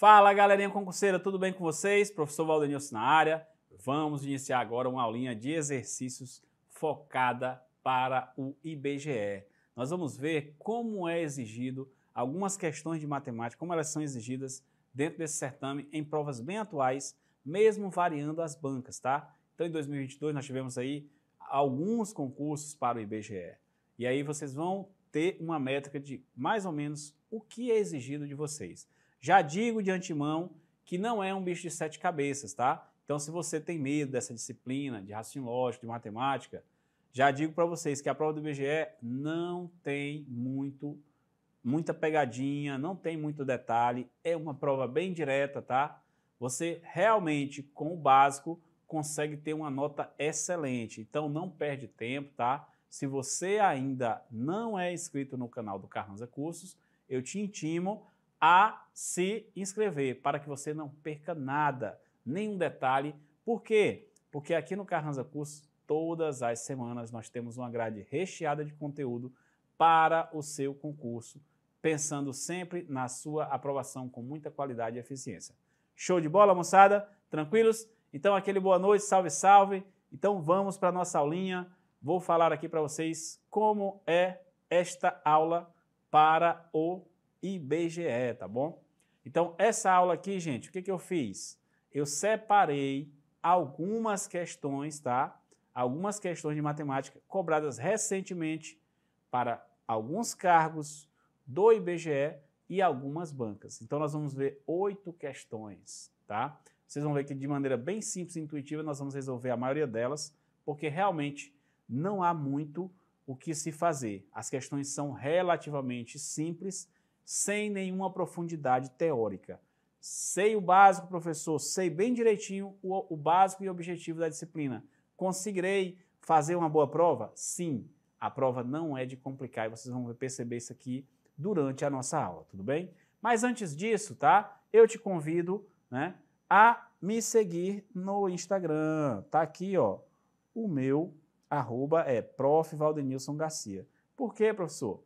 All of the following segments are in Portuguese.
Fala galerinha concurseira, tudo bem com vocês? Professor Valdenilson na área. Vamos iniciar agora uma aulinha de exercícios focada para o IBGE. Nós vamos ver como é exigido algumas questões de matemática, como elas são exigidas dentro desse certame em provas bem atuais, mesmo variando as bancas, tá? Então em 2022 nós tivemos aí alguns concursos para o IBGE. E aí vocês vão ter uma métrica de mais ou menos o que é exigido de vocês. Já digo de antemão que não é um bicho de sete cabeças, tá? Então, se você tem medo dessa disciplina de raciocínio lógico, de matemática, já digo para vocês que a prova do IBGE não tem muito, muita pegadinha, não tem muito detalhe, é uma prova bem direta, tá? Você realmente, com o básico, consegue ter uma nota excelente. Então, não perde tempo, tá? Se você ainda não é inscrito no canal do Carranza Cursos, eu te intimo a se inscrever para que você não perca nada, nenhum detalhe. Por quê? Porque aqui no Carranza Curso, todas as semanas nós temos uma grade recheada de conteúdo para o seu concurso, pensando sempre na sua aprovação com muita qualidade e eficiência. Show de bola, moçada? Tranquilos? Então, aquele boa noite, salve, salve. Então, vamos para a nossa aulinha. Vou falar aqui para vocês como é esta aula para o IBGE, tá bom? Então, essa aula aqui, gente, o que, que eu fiz? Eu separei algumas questões, tá? Algumas questões de matemática cobradas recentemente para alguns cargos do IBGE e algumas bancas. Então, nós vamos ver oito questões, tá? Vocês vão ver que de maneira bem simples e intuitiva nós vamos resolver a maioria delas, porque realmente não há muito o que se fazer. As questões são relativamente simples sem nenhuma profundidade teórica. Sei o básico, professor, sei bem direitinho o, o básico e objetivo da disciplina. Conseguirei fazer uma boa prova? Sim, a prova não é de complicar e vocês vão perceber isso aqui durante a nossa aula, tudo bem? Mas antes disso, tá? Eu te convido, né, a me seguir no Instagram. Tá aqui, ó. O meu arroba é prof. Valdenilson Garcia. Por quê, professor?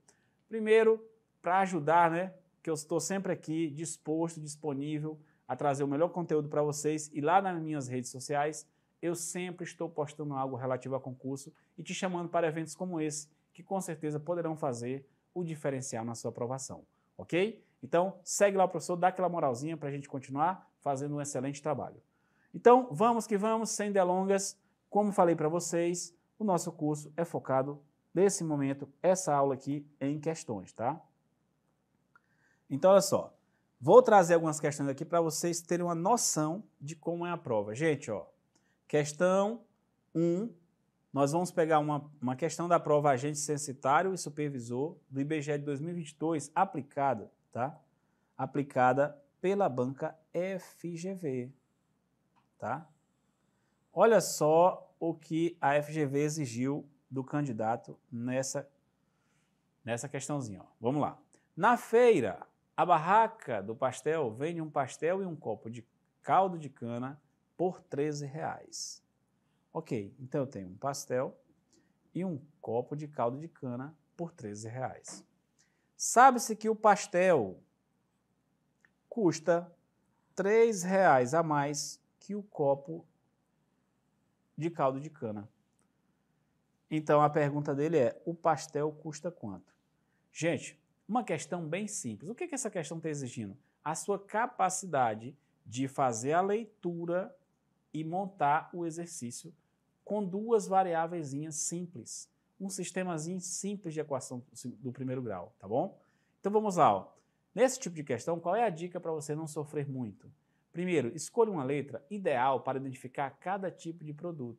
Primeiro, para ajudar, né? Que eu estou sempre aqui disposto, disponível a trazer o melhor conteúdo para vocês e lá nas minhas redes sociais eu sempre estou postando algo relativo a concurso e te chamando para eventos como esse, que com certeza poderão fazer o diferencial na sua aprovação, ok? Então, segue lá o professor, dá aquela moralzinha para a gente continuar fazendo um excelente trabalho. Então, vamos que vamos, sem delongas. Como falei para vocês, o nosso curso é focado nesse momento, essa aula aqui, em questões, tá? Então, olha só. Vou trazer algumas questões aqui para vocês terem uma noção de como é a prova. Gente, ó, questão 1, nós vamos pegar uma, uma questão da prova agente censitário e supervisor do IBGE de 2022 aplicada, tá? Aplicada pela banca FGV, tá? Olha só o que a FGV exigiu do candidato nessa, nessa questãozinha. Ó. Vamos lá. Na feira, a barraca do pastel vende um pastel e um copo de caldo de cana por 13 reais. Ok, então eu tenho um pastel e um copo de caldo de cana por 13 reais. Sabe-se que o pastel custa 3 reais a mais que o copo de caldo de cana. Então a pergunta dele é: o pastel custa quanto? Gente, uma questão bem simples. O que, que essa questão está exigindo? A sua capacidade de fazer a leitura e montar o exercício com duas variáveis simples. Um sistemazinho simples de equação do primeiro grau, tá bom? Então vamos lá. Ó. Nesse tipo de questão, qual é a dica para você não sofrer muito? Primeiro, escolha uma letra ideal para identificar cada tipo de produto.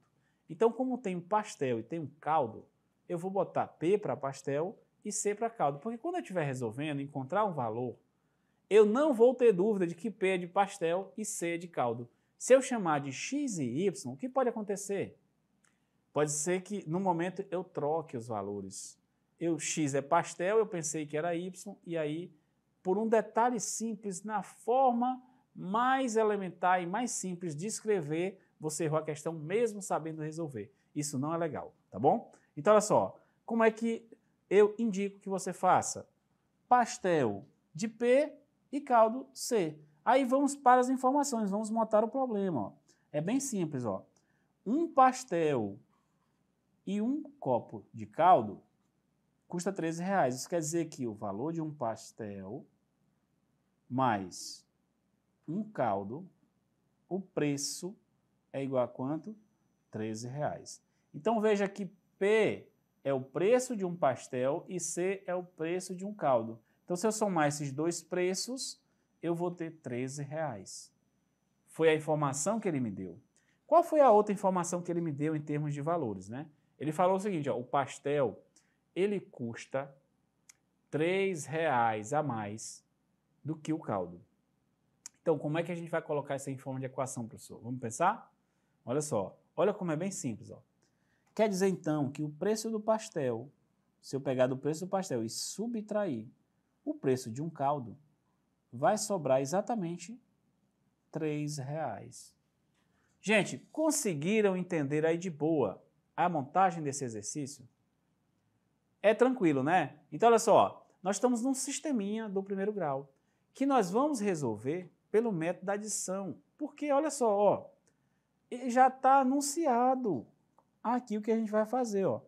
Então, como tem um pastel e tem um caldo, eu vou botar P para pastel e C para caldo. Porque quando eu estiver resolvendo encontrar um valor, eu não vou ter dúvida de que P é de pastel e C é de caldo. Se eu chamar de X e Y, o que pode acontecer? Pode ser que no momento eu troque os valores. Eu X é pastel, eu pensei que era Y, e aí, por um detalhe simples, na forma mais elementar e mais simples de escrever, você errou a questão mesmo sabendo resolver. Isso não é legal, tá bom? Então, olha só, como é que eu indico que você faça pastel de P e caldo C. Aí vamos para as informações, vamos montar o problema. Ó. É bem simples, ó. Um pastel e um copo de caldo custa 13 reais. Isso quer dizer que o valor de um pastel mais um caldo, o preço é igual a quanto? 13 reais. Então veja que P é o preço de um pastel e C é o preço de um caldo. Então, se eu somar esses dois preços, eu vou ter 13 reais. Foi a informação que ele me deu. Qual foi a outra informação que ele me deu em termos de valores? Né? Ele falou o seguinte, ó, o pastel ele custa 3 reais a mais do que o caldo. Então, como é que a gente vai colocar isso em forma de equação, professor? Vamos pensar? Olha só, olha como é bem simples. Ó. Quer dizer, então, que o preço do pastel, se eu pegar do preço do pastel e subtrair o preço de um caldo, vai sobrar exatamente R$ reais. Gente, conseguiram entender aí de boa a montagem desse exercício? É tranquilo, né? Então, olha só, nós estamos num sisteminha do primeiro grau que nós vamos resolver pelo método da adição. Porque, olha só, ó, já está anunciado aqui o que a gente vai fazer, ó.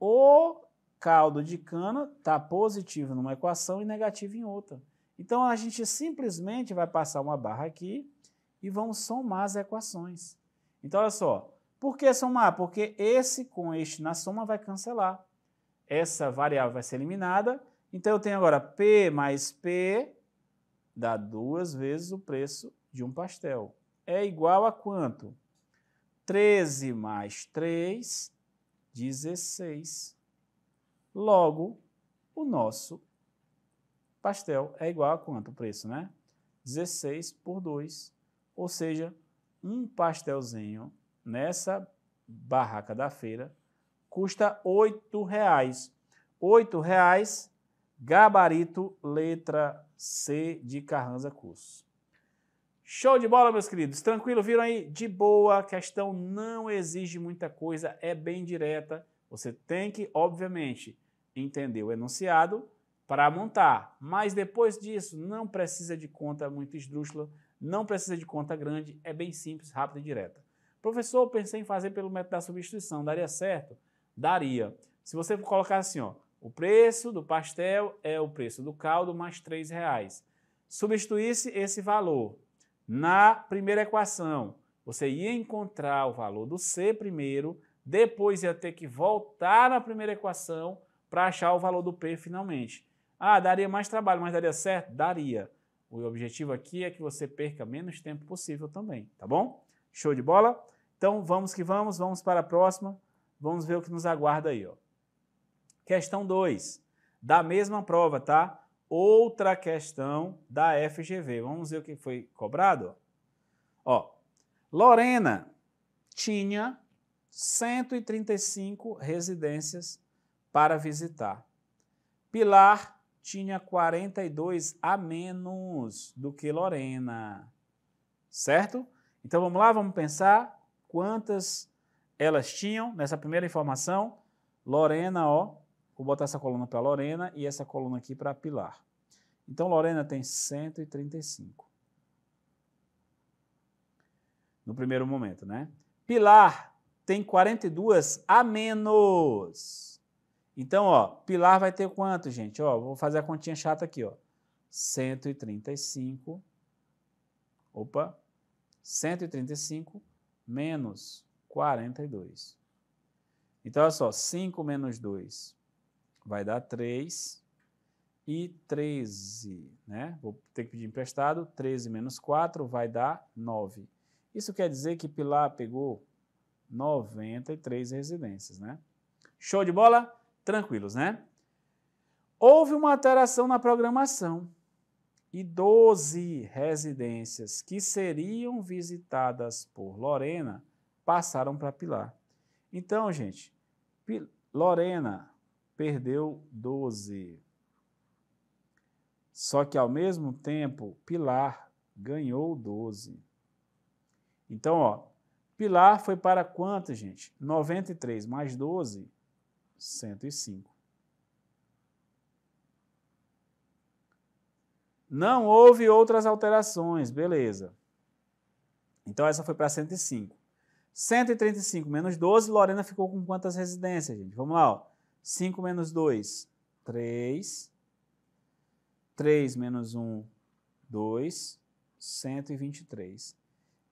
O caldo de cana está positivo numa equação e negativo em outra. Então a gente simplesmente vai passar uma barra aqui e vamos somar as equações. Então olha só, por que somar? Porque esse com este na soma vai cancelar. Essa variável vai ser eliminada. Então eu tenho agora P mais P dá duas vezes o preço de um pastel. É igual a quanto? 13 mais 3, 16. Logo, o nosso pastel é igual a quanto o preço, né? 16 por 2, ou seja, um pastelzinho nessa barraca da feira custa R$ 8,00. R$ 8,00, gabarito letra C de Carranza Curso. Show de bola, meus queridos. Tranquilo, viram aí? De boa, a questão não exige muita coisa, é bem direta. Você tem que, obviamente, entender o enunciado para montar. Mas depois disso, não precisa de conta muito esdrúxula, não precisa de conta grande, é bem simples, rápida e direta. Professor, pensei em fazer pelo método da substituição, daria certo? Daria. Se você colocar assim, ó, o preço do pastel é o preço do caldo mais R$ reais. Substituísse esse valor na primeira equação, você ia encontrar o valor do C primeiro, depois ia ter que voltar na primeira equação para achar o valor do P finalmente. Ah, daria mais trabalho, mas daria certo? Daria. O objetivo aqui é que você perca menos tempo possível também, tá bom? Show de bola? Então vamos que vamos, vamos para a próxima. Vamos ver o que nos aguarda aí, ó. Questão 2, da mesma prova, tá? outra questão da FGV. Vamos ver o que foi cobrado? Ó, Lorena tinha 135 residências para visitar. Pilar tinha 42 a menos do que Lorena. Certo? Então vamos lá, vamos pensar quantas elas tinham nessa primeira informação. Lorena, ó, Vou botar essa coluna para Lorena e essa coluna aqui para Pilar. Então, Lorena tem 135. No primeiro momento, né? Pilar tem 42 a menos. Então, ó, Pilar vai ter quanto, gente? Ó, vou fazer a continha chata aqui, ó. 135. Opa. 135 menos 42. Então, olha só, 5 menos 2 Vai dar 3 e 13, né? Vou ter que pedir emprestado. 13 menos 4 vai dar 9. Isso quer dizer que Pilar pegou 93 residências, né? Show de bola? Tranquilos, né? Houve uma alteração na programação e 12 residências que seriam visitadas por Lorena passaram para Pilar. Então, gente, P Lorena perdeu 12. Só que ao mesmo tempo, Pilar ganhou 12. Então, ó, Pilar foi para quanto, gente? 93 mais 12, 105. Não houve outras alterações, beleza. Então essa foi para 105. 135 menos 12, Lorena ficou com quantas residências, gente? Vamos lá, ó. 5 menos 2, 3. 3 menos 1, 2. 123.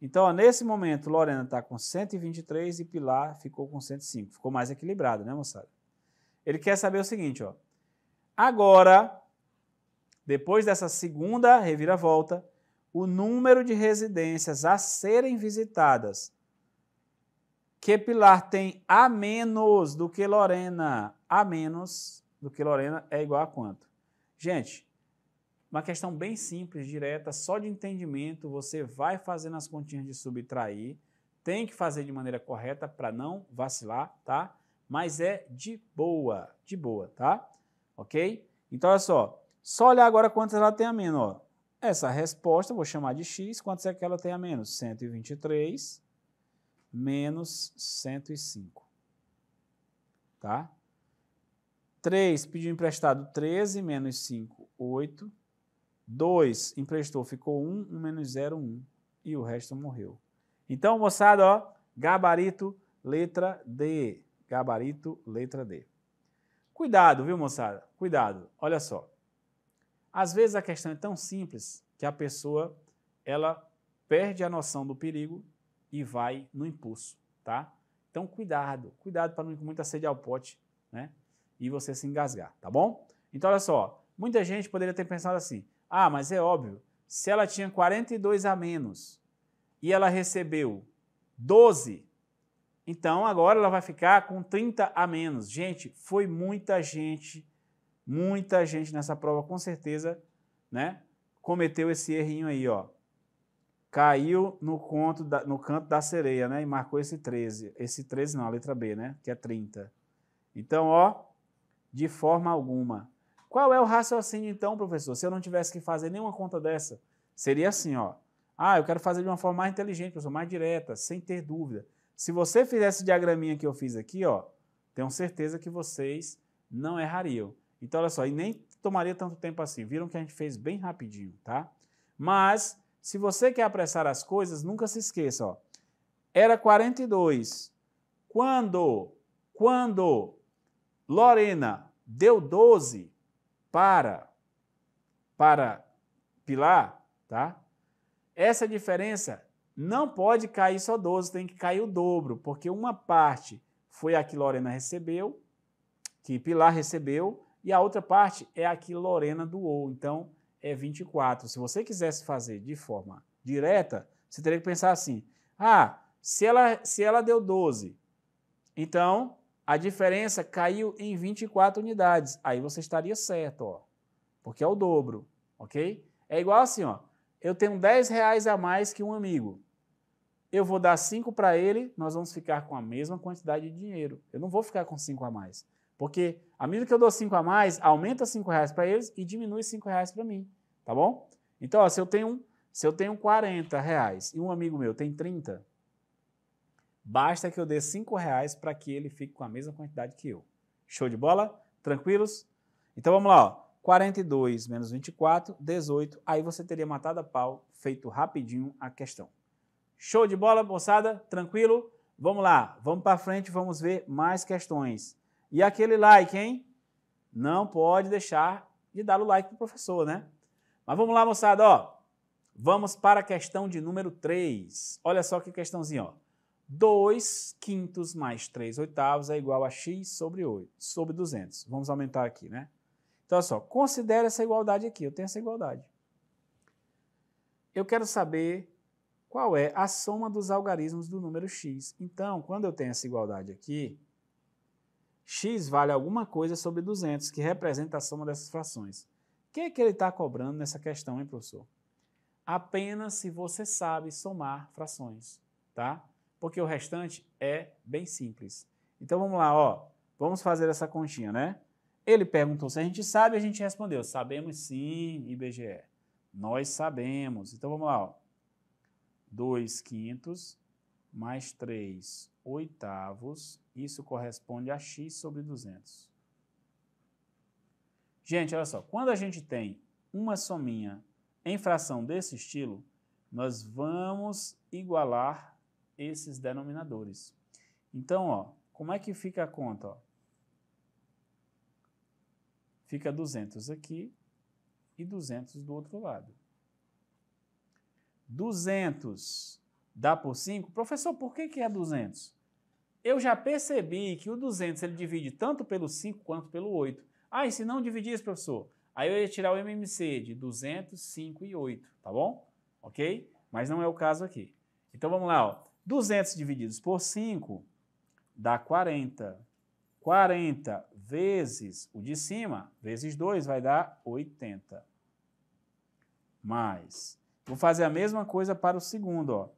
Então, ó, nesse momento, Lorena está com 123 e Pilar ficou com 105. Ficou mais equilibrado, né, moçada? Ele quer saber o seguinte, ó. Agora, depois dessa segunda reviravolta, o número de residências a serem visitadas que Pilar tem a menos do que Lorena a menos do que Lorena é igual a quanto? Gente, uma questão bem simples, direta, só de entendimento, você vai fazendo as continhas de subtrair, tem que fazer de maneira correta para não vacilar, tá? Mas é de boa, de boa, tá? Ok? Então, olha só, só olhar agora quantas ela tem a menos, ó. Essa resposta, vou chamar de x, quantas é que ela tem a menos? 123 menos 105, tá? 3 pediu emprestado 13 menos 5, 8. 2 emprestou, ficou 1, 1 menos 0, 1. E o resto morreu. Então, moçada, ó, gabarito, letra D. Gabarito, letra D. Cuidado, viu, moçada? Cuidado. Olha só. Às vezes a questão é tão simples que a pessoa ela perde a noção do perigo e vai no impulso, tá? Então, cuidado, cuidado para não ir com muita sede ao pote, né? e você se engasgar, tá bom? Então, olha só, muita gente poderia ter pensado assim: ah, mas é óbvio, se ela tinha 42 a menos e ela recebeu 12, então agora ela vai ficar com 30 a menos. Gente, foi muita gente, muita gente nessa prova, com certeza, né? Cometeu esse errinho aí, ó. Caiu no, conto da, no canto da sereia, né? E marcou esse 13. Esse 13 não, a letra B, né? Que é 30. Então, ó, de forma alguma. Qual é o raciocínio então, professor? Se eu não tivesse que fazer nenhuma conta dessa, seria assim, ó. Ah, eu quero fazer de uma forma mais inteligente, professor, mais direta, sem ter dúvida. Se você fizesse o diagraminha que eu fiz aqui, ó, tenho certeza que vocês não errariam. Então, olha só, e nem tomaria tanto tempo assim. Viram que a gente fez bem rapidinho, tá? Mas, se você quer apressar as coisas, nunca se esqueça, ó. Era 42. Quando, quando Lorena deu 12 para para Pilar, tá? Essa diferença não pode cair só 12, tem que cair o dobro, porque uma parte foi a que Lorena recebeu, que Pilar recebeu, e a outra parte é a que Lorena doou. Então é 24. Se você quisesse fazer de forma direta, você teria que pensar assim: ah, se ela, se ela deu 12, então a diferença caiu em 24 unidades. Aí você estaria certo, ó, porque é o dobro, ok? É igual assim, ó, eu tenho 10 reais a mais que um amigo. Eu vou dar 5 para ele, nós vamos ficar com a mesma quantidade de dinheiro. Eu não vou ficar com 5 a mais. Porque a medida que eu dou 5 a mais, aumenta 5 reais para eles e diminui 5 reais para mim. Tá bom? Então, ó, se eu tenho se eu tenho 40 reais e um amigo meu tem 30, Basta que eu dê cinco reais para que ele fique com a mesma quantidade que eu. Show de bola? Tranquilos? Então vamos lá, ó. 42 menos 24, 18. Aí você teria matado a pau, feito rapidinho a questão. Show de bola, moçada? Tranquilo? Vamos lá, vamos para frente, vamos ver mais questões. E aquele like, hein? Não pode deixar de dar o like pro professor, né? Mas vamos lá, moçada, ó. Vamos para a questão de número 3. Olha só que questãozinha, ó. 2 quintos mais 3 oitavos é igual a x sobre 8, sobre 200. Vamos aumentar aqui, né? Então, olha só, considere essa igualdade aqui. Eu tenho essa igualdade. Eu quero saber qual é a soma dos algarismos do número x. Então, quando eu tenho essa igualdade aqui, x vale alguma coisa sobre 200, que representa a soma dessas frações. O que é que ele está cobrando nessa questão, hein, professor? Apenas se você sabe somar frações, tá? porque o restante é bem simples. Então vamos lá, ó. Vamos fazer essa continha, né? Ele perguntou se a gente sabe, a gente respondeu: sabemos sim, IBGE. Nós sabemos. Então vamos lá, ó. 2 quintos mais 3 oitavos, isso corresponde a x sobre 200. Gente, olha só, quando a gente tem uma sominha em fração desse estilo, nós vamos igualar esses denominadores. Então, ó, como é que fica a conta? Ó? Fica 200 aqui e 200 do outro lado. 200 dá por 5? Professor, por que, que é 200? Eu já percebi que o 200 ele divide tanto pelo 5 quanto pelo 8. Ah, e se não dividisse, professor? Aí eu ia tirar o MMC de 200, 5 e 8, tá bom? Ok? Mas não é o caso aqui. Então vamos lá, ó. 200 divididos por 5 dá 40. 40 vezes o de cima, vezes 2, vai dar 80. Mais. Vou fazer a mesma coisa para o segundo. Ó.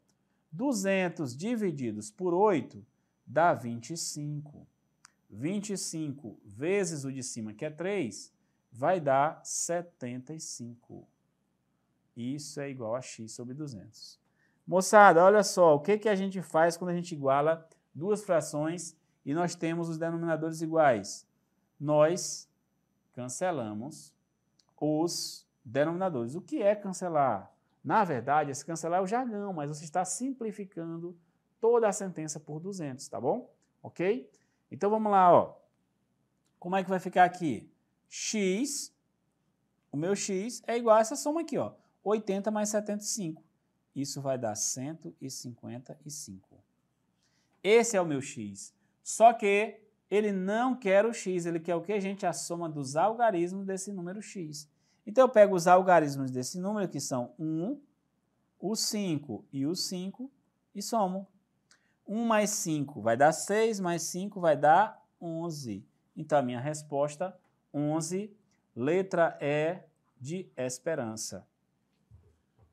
200 divididos por 8 dá 25. 25 vezes o de cima, que é 3, vai dar 75. Isso é igual a x sobre 200. Moçada, olha só, o que, que a gente faz quando a gente iguala duas frações e nós temos os denominadores iguais? Nós cancelamos os denominadores. O que é cancelar? Na verdade, esse cancelar é o jargão, mas você está simplificando toda a sentença por 200, tá bom? Ok? Então vamos lá, ó. Como é que vai ficar aqui? x, o meu x é igual a essa soma aqui, ó. 80 mais 75. Isso vai dar 155. Esse é o meu x. Só que ele não quer o x, ele quer o que, gente? A soma dos algarismos desse número x. Então eu pego os algarismos desse número, que são 1, o 5 e o 5, e somo. 1 mais 5 vai dar 6, mais 5 vai dar 11. Então a minha resposta, 11, letra E de esperança.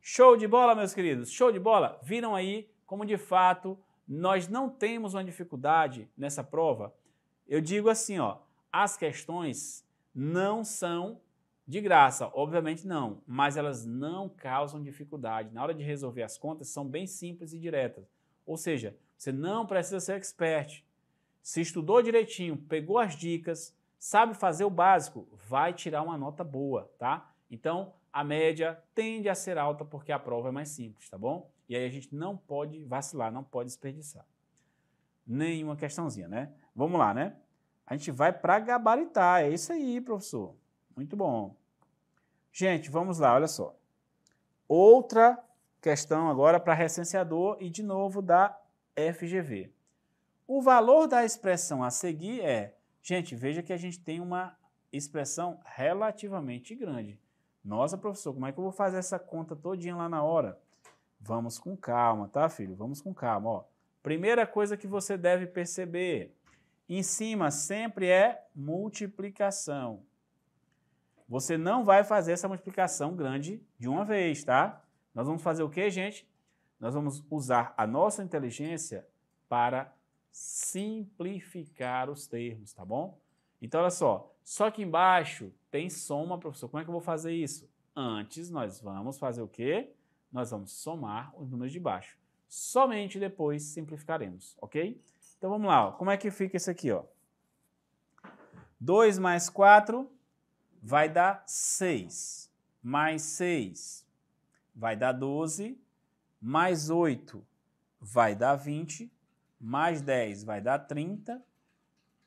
Show de bola, meus queridos, show de bola. Viram aí como de fato nós não temos uma dificuldade nessa prova? Eu digo assim, ó, as questões não são de graça, obviamente não, mas elas não causam dificuldade. Na hora de resolver as contas, são bem simples e diretas. Ou seja, você não precisa ser expert. Se estudou direitinho, pegou as dicas, sabe fazer o básico, vai tirar uma nota boa, tá? Então, a média tende a ser alta porque a prova é mais simples, tá bom? E aí a gente não pode vacilar, não pode desperdiçar. Nenhuma questãozinha, né? Vamos lá, né? A gente vai para gabaritar, é isso aí, professor. Muito bom. Gente, vamos lá, olha só. Outra questão agora para recenseador e de novo da FGV. O valor da expressão a seguir é, gente, veja que a gente tem uma expressão relativamente grande. Nossa, professor, como é que eu vou fazer essa conta todinha lá na hora? Vamos com calma, tá, filho? Vamos com calma, ó. Primeira coisa que você deve perceber, em cima sempre é multiplicação. Você não vai fazer essa multiplicação grande de uma vez, tá? Nós vamos fazer o que, gente? Nós vamos usar a nossa inteligência para simplificar os termos, tá bom? Então, olha só, só que embaixo tem soma, professor. Como é que eu vou fazer isso? Antes nós vamos fazer o quê? Nós vamos somar os números de baixo. Somente depois simplificaremos, ok? Então vamos lá, ó. como é que fica isso aqui? Ó? 2 mais 4 vai dar 6, mais 6 vai dar 12, mais 8 vai dar 20, mais 10 vai dar 30,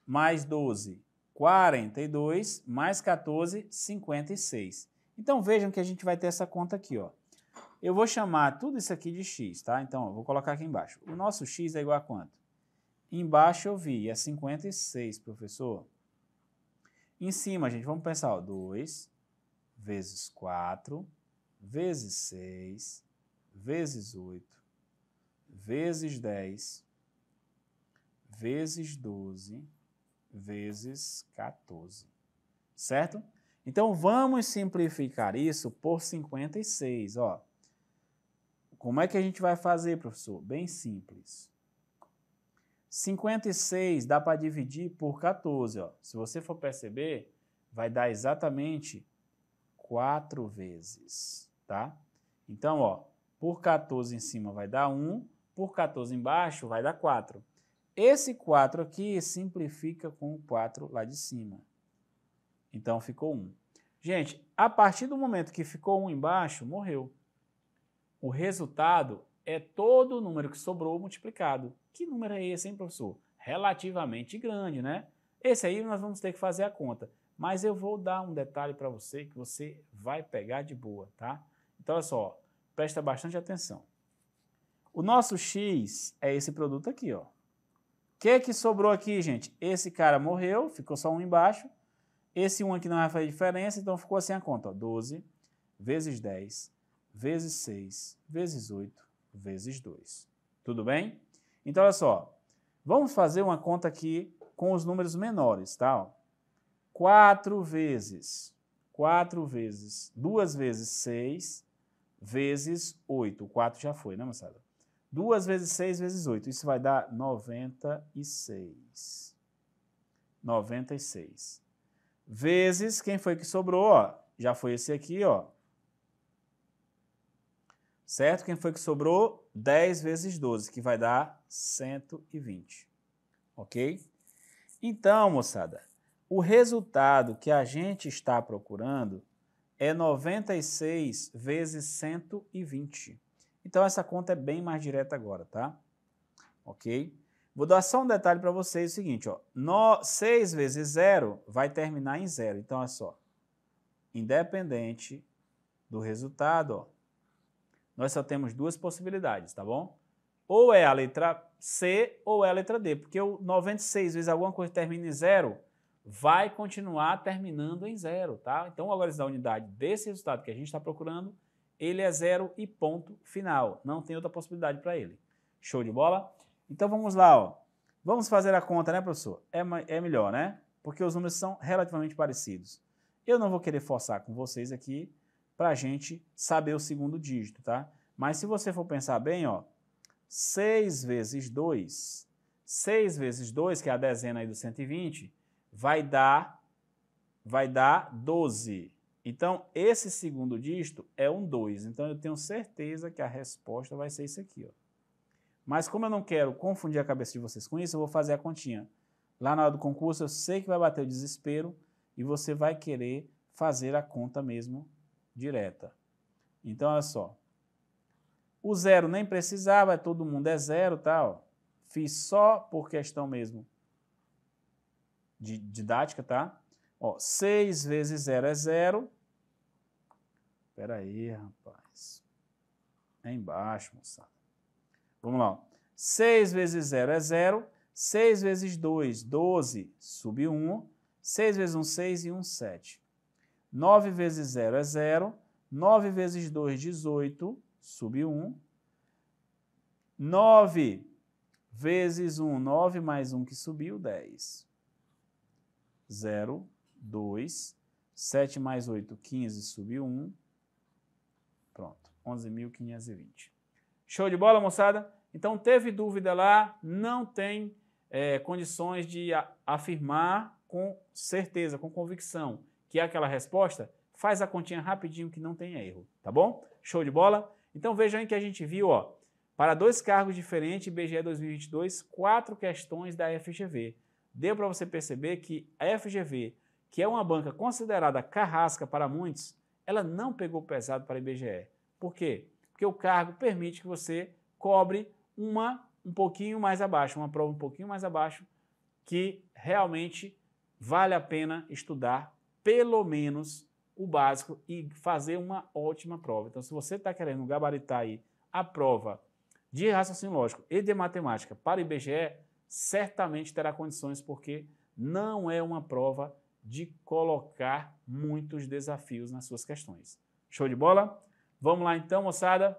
mais 12 42 mais 14, 56. Então vejam que a gente vai ter essa conta aqui, ó. Eu vou chamar tudo isso aqui de x, tá? Então eu vou colocar aqui embaixo. O nosso x é igual a quanto? Embaixo eu vi, é 56, professor. Em cima, gente, vamos pensar, ó, 2 vezes 4 vezes 6 vezes 8 vezes 10 vezes 12 vezes 14. Certo? Então vamos simplificar isso por 56. Ó. Como é que a gente vai fazer, professor? Bem simples. 56 dá para dividir por 14. Ó. Se você for perceber, vai dar exatamente 4 vezes. Tá? Então, ó, por 14 em cima vai dar 1, por 14 embaixo vai dar 4. Esse 4 aqui simplifica com o 4 lá de cima. Então ficou 1. Gente, a partir do momento que ficou 1 embaixo, morreu. O resultado é todo o número que sobrou multiplicado. Que número é esse, hein, professor? Relativamente grande, né? Esse aí nós vamos ter que fazer a conta. Mas eu vou dar um detalhe para você que você vai pegar de boa, tá? Então, olha só, presta bastante atenção. O nosso X é esse produto aqui, ó que que sobrou aqui, gente? Esse cara morreu, ficou só um embaixo. Esse um aqui não vai fazer diferença, então ficou assim a conta. Ó, 12 vezes 10 vezes 6 vezes 8 vezes 2. Tudo bem? Então, olha só. Vamos fazer uma conta aqui com os números menores, tá? 4 vezes 4 vezes 2 vezes 6 vezes 8. O 4 já foi, né, moçada? 2 vezes 6 vezes 8, isso vai dar 96. 96. Vezes, quem foi que sobrou? Ó, já foi esse aqui, ó. Certo? Quem foi que sobrou? 10 vezes 12, que vai dar 120. Ok? Então, moçada, o resultado que a gente está procurando é 96 vezes 120. Então essa conta é bem mais direta agora, tá? Ok? Vou dar só um detalhe para vocês, é o seguinte, ó, no, 6 vezes 0 vai terminar em 0. Então, olha só, independente do resultado, ó, nós só temos duas possibilidades, tá bom? Ou é a letra C ou é a letra D, porque o 96 vezes alguma coisa termina em 0, vai continuar terminando em 0, tá? Então, agora a unidade desse resultado que a gente está procurando ele é zero e ponto final. Não tem outra possibilidade para ele. Show de bola? Então vamos lá, ó. Vamos fazer a conta, né, professor? É, é melhor, né? Porque os números são relativamente parecidos. Eu não vou querer forçar com vocês aqui para a gente saber o segundo dígito, tá? Mas se você for pensar bem, ó, 6 vezes 2, 6 vezes 2, que é a dezena aí do 120, vai dar vai dar 12. Então, esse segundo dígito é um 2. Então, eu tenho certeza que a resposta vai ser isso aqui. Ó. Mas como eu não quero confundir a cabeça de vocês com isso, eu vou fazer a continha. Lá na hora do concurso, eu sei que vai bater o desespero e você vai querer fazer a conta mesmo direta. Então, olha só. O zero nem precisava, todo mundo é zero, tá? Ó. Fiz só por questão mesmo de didática, tá? Ó, 6 vezes 0 é 0. Espera aí, rapaz. É embaixo, moçada. Vamos lá. 6 vezes 0 é 0. 6 vezes 2, 12, sub 1. 6 vezes 1, 6 e 1, 7. 9 vezes 0 é 0. 9 vezes 2, 18, sub 1. 9 vezes 1, 9 mais 1 que subiu, 10. 0, 2. 7 mais 8, 15, subiu 1. Pronto, 11.520. Show de bola, moçada? Então, teve dúvida lá, não tem é, condições de afirmar com certeza, com convicção, que é aquela resposta, faz a continha rapidinho que não tenha erro, tá bom? Show de bola? Então, veja aí que a gente viu, ó, para dois cargos diferentes, IBGE 2022, quatro questões da FGV. Deu para você perceber que a FGV que é uma banca considerada carrasca para muitos, ela não pegou pesado para a IBGE. Por quê? Porque o cargo permite que você cobre uma um pouquinho mais abaixo, uma prova um pouquinho mais abaixo, que realmente vale a pena estudar pelo menos o básico e fazer uma ótima prova. Então, se você está querendo gabaritar aí a prova de raciocínio lógico e de matemática para IBGE, certamente terá condições, porque não é uma prova de colocar muitos desafios nas suas questões. Show de bola? Vamos lá então, moçada?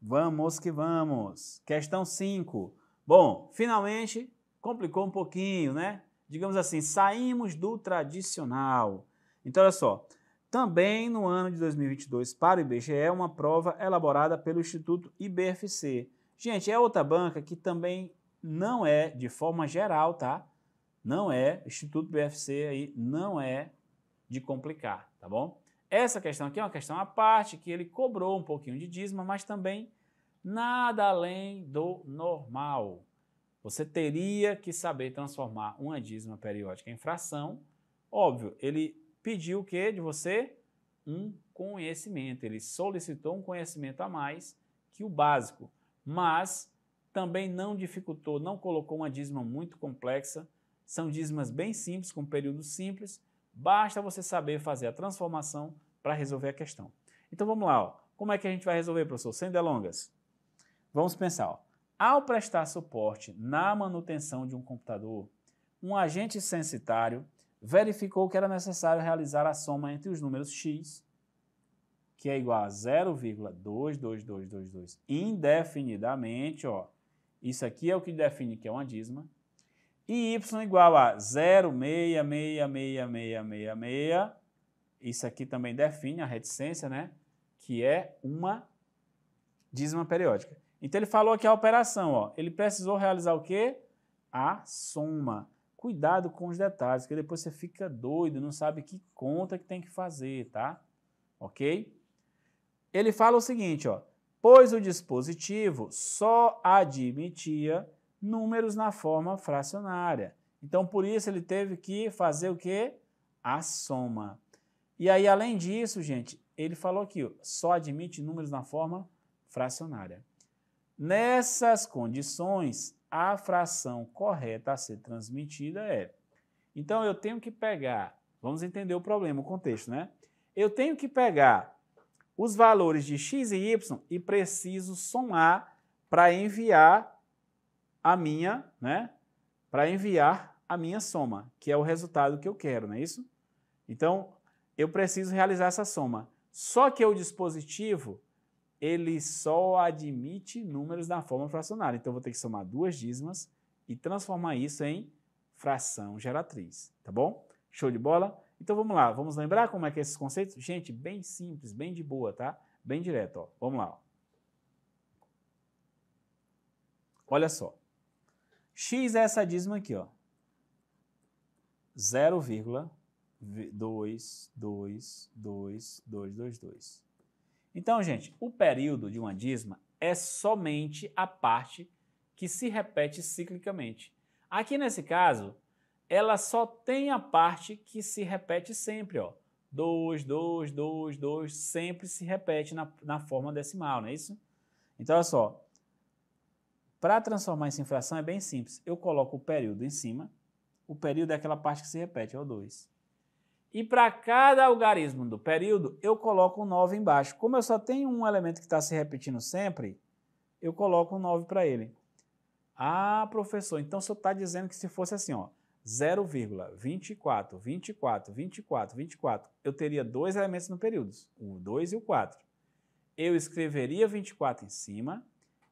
Vamos que vamos. Questão 5. Bom, finalmente complicou um pouquinho, né? Digamos assim, saímos do tradicional. Então, olha só. Também no ano de 2022, para o IBGE, uma prova elaborada pelo Instituto IBFC. Gente, é outra banca que também não é, de forma geral, tá? Não é, Instituto BFC aí não é de complicar, tá bom? Essa questão aqui é uma questão à parte, que ele cobrou um pouquinho de dízima, mas também nada além do normal. Você teria que saber transformar uma dízima periódica em fração. Óbvio, ele pediu o que de você? Um conhecimento. Ele solicitou um conhecimento a mais que o básico, mas também não dificultou, não colocou uma dízima muito complexa são dízimas bem simples, com períodos simples. Basta você saber fazer a transformação para resolver a questão. Então vamos lá. Ó. Como é que a gente vai resolver, professor? Sem delongas. Vamos pensar. Ó. Ao prestar suporte na manutenção de um computador, um agente censitário verificou que era necessário realizar a soma entre os números x, que é igual a 0,22222 indefinidamente, ó. Isso aqui é o que define que é uma dízima. E y igual a 0,66666. Isso aqui também define a reticência, né? Que é uma dízima periódica. Então ele falou aqui a operação, ó. Ele precisou realizar o quê? A soma. Cuidado com os detalhes, que depois você fica doido, não sabe que conta que tem que fazer, tá? OK? Ele fala o seguinte, ó: "Pois o dispositivo só admitia números na forma fracionária. Então, por isso, ele teve que fazer o quê? A soma. E aí, além disso, gente, ele falou que só admite números na forma fracionária. Nessas condições, a fração correta a ser transmitida é. Então, eu tenho que pegar, vamos entender o problema, o contexto, né? Eu tenho que pegar os valores de x e y e preciso somar para enviar a minha, né, para enviar a minha soma, que é o resultado que eu quero, não é isso? Então, eu preciso realizar essa soma. Só que o dispositivo, ele só admite números da forma fracionária. Então, eu vou ter que somar duas dízimas e transformar isso em fração geratriz, tá bom? Show de bola? Então, vamos lá. Vamos lembrar como é que é esses conceitos? Gente, bem simples, bem de boa, tá? Bem direto, ó. Vamos lá, ó. Olha só. X é essa dízima aqui, ó. 0,2222222. Então, gente, o período de uma dízima é somente a parte que se repete ciclicamente. Aqui nesse caso, ela só tem a parte que se repete sempre, ó. 2, 2, 2, 2, sempre se repete na, na forma decimal, não é isso? Então, olha só, para transformar essa infração é bem simples. Eu coloco o período em cima. O período é aquela parte que se repete, é o 2. E para cada algarismo do período, eu coloco um 9 embaixo. Como eu só tenho um elemento que está se repetindo sempre, eu coloco um 9 para ele. Ah, professor, então você está dizendo que se fosse assim, ó, 0,24, 24, 24, 24, eu teria dois elementos no período, o 2 e o 4. Eu escreveria 24 em cima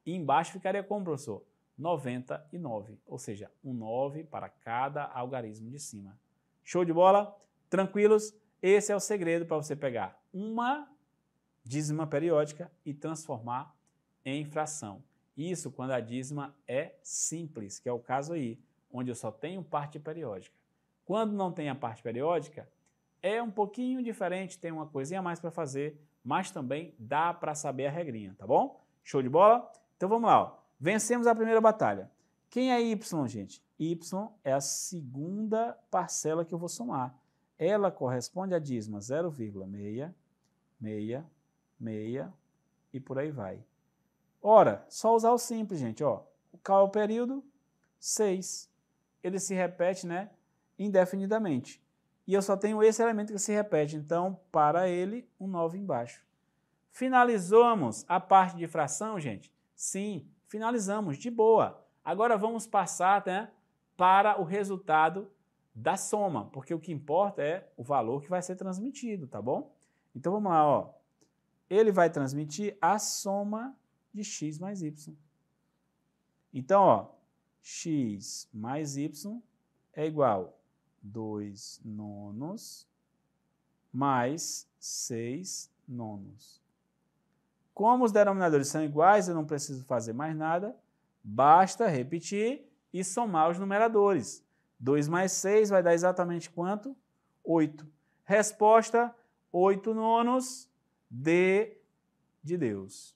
e embaixo ficaria como, professor? 99, ou seja, um 9 para cada algarismo de cima. Show de bola? Tranquilos? Esse é o segredo para você pegar uma dízima periódica e transformar em fração. Isso quando a dízima é simples, que é o caso aí, onde eu só tenho parte periódica. Quando não tem a parte periódica, é um pouquinho diferente, tem uma coisinha a mais para fazer, mas também dá para saber a regrinha, tá bom? Show de bola? Então vamos lá, ó. vencemos a primeira batalha. Quem é Y, gente? Y é a segunda parcela que eu vou somar. Ela corresponde à dízima 0,666 e por aí vai. Ora, só usar o simples, gente. Ó, qual é o período? 6. Ele se repete né, indefinidamente. E eu só tenho esse elemento que se repete. Então, para ele, um 9 embaixo. Finalizamos a parte de fração, gente, Sim, finalizamos, de boa. Agora vamos passar né, para o resultado da soma, porque o que importa é o valor que vai ser transmitido, tá bom? Então vamos lá, ó. Ele vai transmitir a soma de x mais y. Então, ó, x mais y é igual 2 nonos mais 6 nonos. Como os denominadores são iguais, eu não preciso fazer mais nada, basta repetir e somar os numeradores. 2 mais 6 vai dar exatamente quanto? 8. Resposta: 8 nonos de Deus.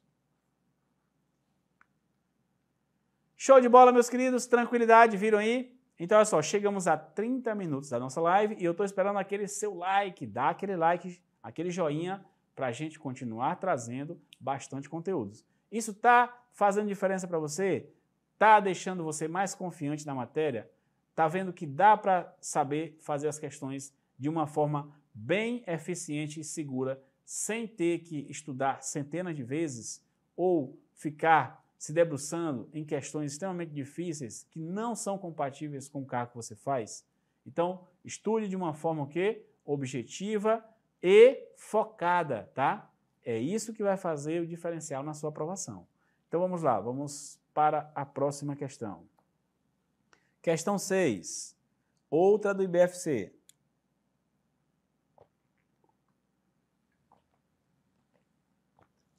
Show de bola, meus queridos. Tranquilidade, viram aí? Então, olha só, chegamos a 30 minutos da nossa live e eu estou esperando aquele seu like, dá aquele like, aquele joinha para a gente continuar trazendo bastante conteúdos. Isso está fazendo diferença para você? Está deixando você mais confiante na matéria? Está vendo que dá para saber fazer as questões de uma forma bem eficiente e segura, sem ter que estudar centenas de vezes ou ficar se debruçando em questões extremamente difíceis que não são compatíveis com o cargo que você faz? Então, estude de uma forma o quê? objetiva e focada, tá? É isso que vai fazer o diferencial na sua aprovação. Então vamos lá, vamos para a próxima questão. Questão 6. Outra do IBFC.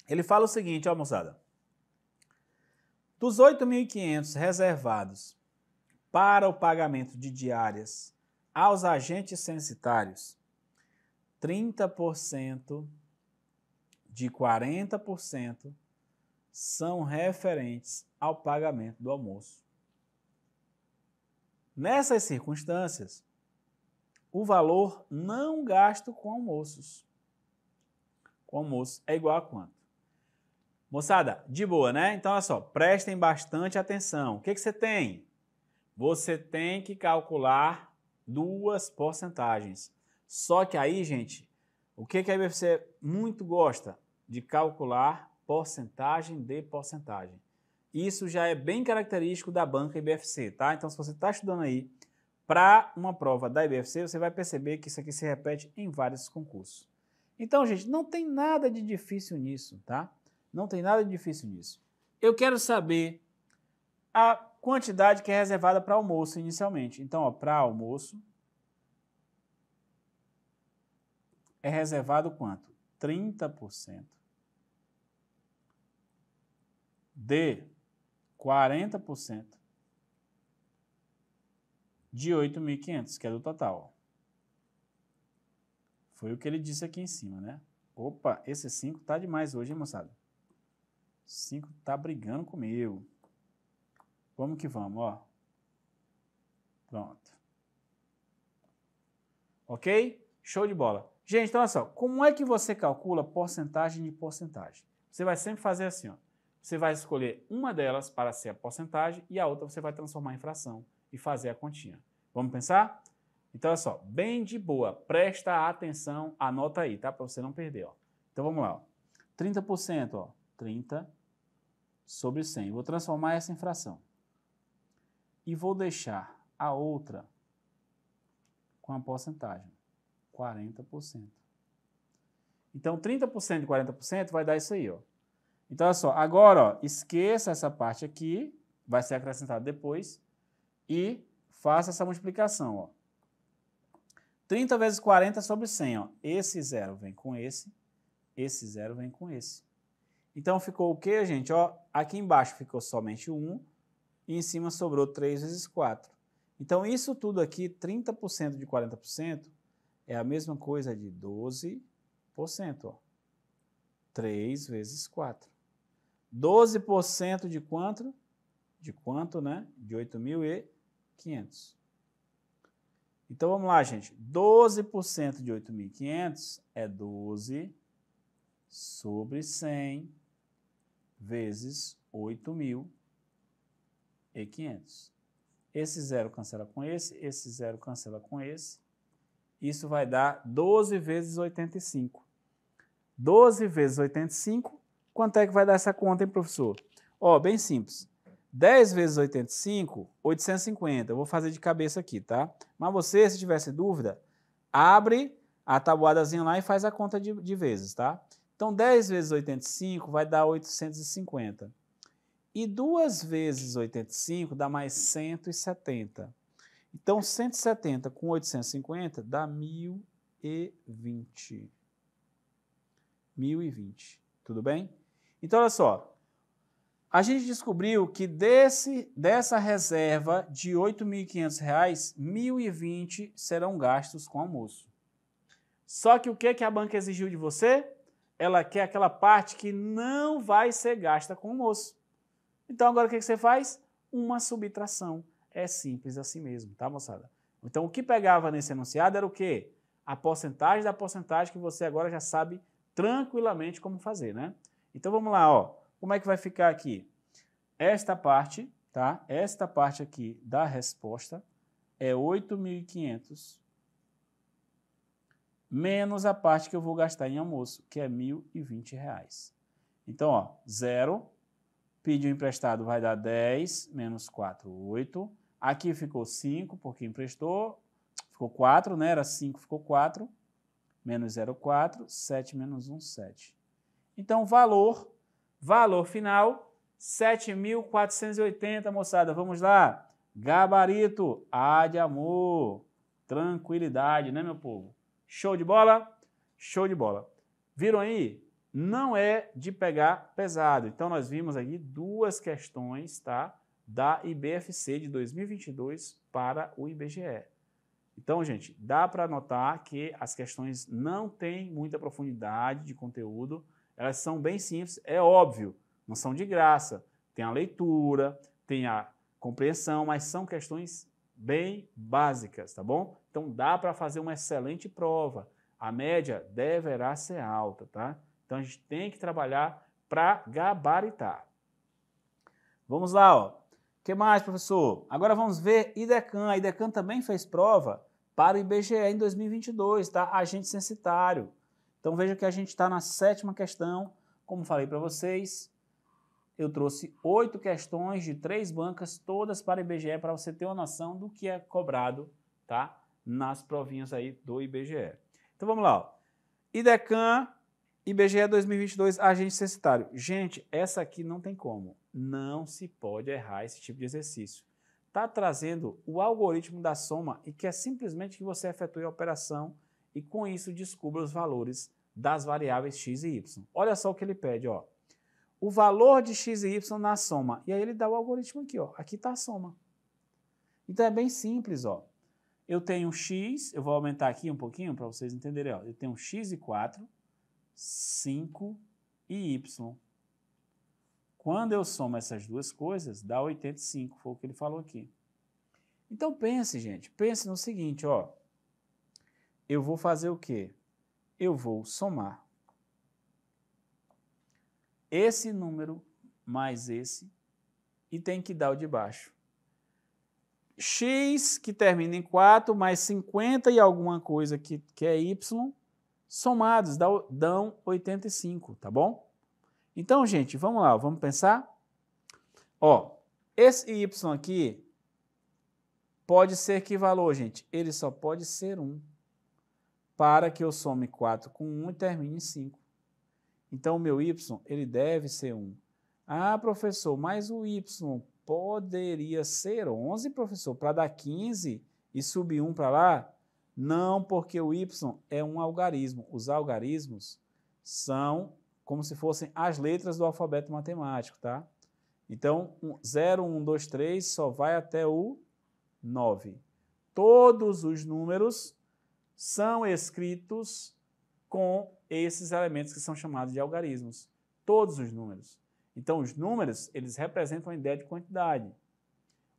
Ele fala o seguinte, ó moçada. Dos 8.500 reservados para o pagamento de diárias aos agentes censitários, 30% de 40% são referentes ao pagamento do almoço. Nessas circunstâncias, o valor não gasto com almoços. Com almoço é igual a quanto? Moçada, de boa, né? Então, olha só, prestem bastante atenção. O que, que você tem? Você tem que calcular duas porcentagens. Só que aí, gente, o que, que a IBFC muito gosta? De calcular porcentagem de porcentagem. Isso já é bem característico da banca IBFC, tá? Então, se você está estudando aí para uma prova da IBFC, você vai perceber que isso aqui se repete em vários concursos. Então, gente, não tem nada de difícil nisso, tá? Não tem nada de difícil nisso. Eu quero saber a quantidade que é reservada para almoço inicialmente. Então, para almoço, é reservado quanto? 30%. D, 40% de 8.500, que é do total. Foi o que ele disse aqui em cima, né? Opa, esse 5 tá demais hoje, hein, moçada? 5 tá brigando comigo. Vamos que vamos, ó. Pronto. Ok? Show de bola. Gente, então olha só, como é que você calcula porcentagem de porcentagem? Você vai sempre fazer assim, ó. Você vai escolher uma delas para ser a porcentagem e a outra você vai transformar em fração e fazer a continha. Vamos pensar? Então, olha só, bem de boa, presta atenção, anota aí, tá? Para você não perder, ó. Então, vamos lá, ó. 30%, ó, 30 sobre 100. Vou transformar essa em fração. E vou deixar a outra com a porcentagem. 40%. Então, 30% de 40% vai dar isso aí, ó. Então, olha só, agora, ó, esqueça essa parte aqui, vai ser acrescentado depois, e faça essa multiplicação, ó. 30 vezes 40 sobre 100, ó. Esse zero vem com esse, esse zero vem com esse. Então, ficou o quê, gente? Ó, aqui embaixo ficou somente 1, e em cima sobrou 3 vezes 4. Então, isso tudo aqui, 30% de 40%, é a mesma coisa de 12%. Ó. 3 vezes 4. 12% de quanto? De quanto, né? De 8.500. Então vamos lá, gente. 12% de 8.500 é 12 sobre 100 vezes 8.500. Esse zero cancela com esse, esse zero cancela com esse. Isso vai dar 12 vezes 85. 12 vezes 85, quanto é que vai dar essa conta, hein, professor? Ó, bem simples. 10 vezes 85, 850. Eu vou fazer de cabeça aqui, tá? Mas você, se tivesse dúvida, abre a tabuadazinha lá e faz a conta de, de vezes, tá? Então, 10 vezes 85 vai dar 850. E 2 vezes 85 dá mais 170. Então, 170 com 850 dá 1020. 1020. Tudo bem? Então, olha só. A gente descobriu que desse, dessa reserva de R$ 8.500, 1.020 serão gastos com almoço. Só que o que, que a banca exigiu de você? Ela quer aquela parte que não vai ser gasta com almoço. Então, agora o que, que você faz? Uma subtração é simples assim mesmo, tá, moçada? Então, o que pegava nesse enunciado era o quê? A porcentagem da porcentagem que você agora já sabe tranquilamente como fazer, né? Então, vamos lá, ó. Como é que vai ficar aqui? Esta parte, tá? Esta parte aqui da resposta é 8.500 menos a parte que eu vou gastar em almoço, que é R$ 1.020. Então, ó, zero Pediu emprestado, vai dar 10 menos 4, 8. Aqui ficou 5, porque emprestou. Ficou 4, né? Era 5, ficou 4. Menos 0, 4. 7 menos 1, 7. Então, valor, valor final, 7.480, moçada. Vamos lá. Gabarito, A de amor, tranquilidade, né, meu povo? Show de bola? Show de bola. Viram aí? não é de pegar pesado. Então, nós vimos aqui duas questões tá, da IBFC de 2022 para o IBGE. Então, gente, dá para notar que as questões não têm muita profundidade de conteúdo, elas são bem simples, é óbvio, não são de graça. Tem a leitura, tem a compreensão, mas são questões bem básicas, tá bom? Então, dá para fazer uma excelente prova. A média deverá ser alta, tá? Então a gente tem que trabalhar para gabaritar. Vamos lá, ó. que mais, professor? Agora vamos ver IDECAN. A IDECAN também fez prova para o IBGE em 2022, tá? Agente censitário. Então veja que a gente está na sétima questão. Como falei para vocês, eu trouxe oito questões de três bancas, todas para o IBGE, para você ter uma noção do que é cobrado, tá? Nas provinhas aí do IBGE. Então vamos lá, ó. IDECAN IBGE 2022, agente censitário. Gente, essa aqui não tem como. Não se pode errar esse tipo de exercício. Está trazendo o algoritmo da soma e quer simplesmente que você efetue a operação e com isso descubra os valores das variáveis x e y. Olha só o que ele pede, ó. O valor de x e y na soma. E aí ele dá o algoritmo aqui, ó. Aqui está a soma. Então é bem simples, ó. Eu tenho x, eu vou aumentar aqui um pouquinho para vocês entenderem, ó. Eu tenho x e 4 5 e y. Quando eu somo essas duas coisas, dá 85, foi o que ele falou aqui. Então pense, gente, pense no seguinte, ó. Eu vou fazer o quê? Eu vou somar esse número mais esse e tem que dar o de baixo. x que termina em 4 mais 50 e alguma coisa que, que é y somados dão 85, tá bom? Então, gente, vamos lá, vamos pensar? Ó, esse y aqui pode ser que valor, gente? Ele só pode ser 1 para que eu some 4 com 1 e termine em 5. Então, o meu y ele deve ser 1. Ah, professor, mas o y poderia ser 11, professor, para dar 15 e subir 1 para lá? Não, porque o Y é um algarismo. Os algarismos são como se fossem as letras do alfabeto matemático, tá? Então, 0, 1, 2, 3 só vai até o 9. Todos os números são escritos com esses elementos que são chamados de algarismos. Todos os números. Então, os números, eles representam a ideia de quantidade.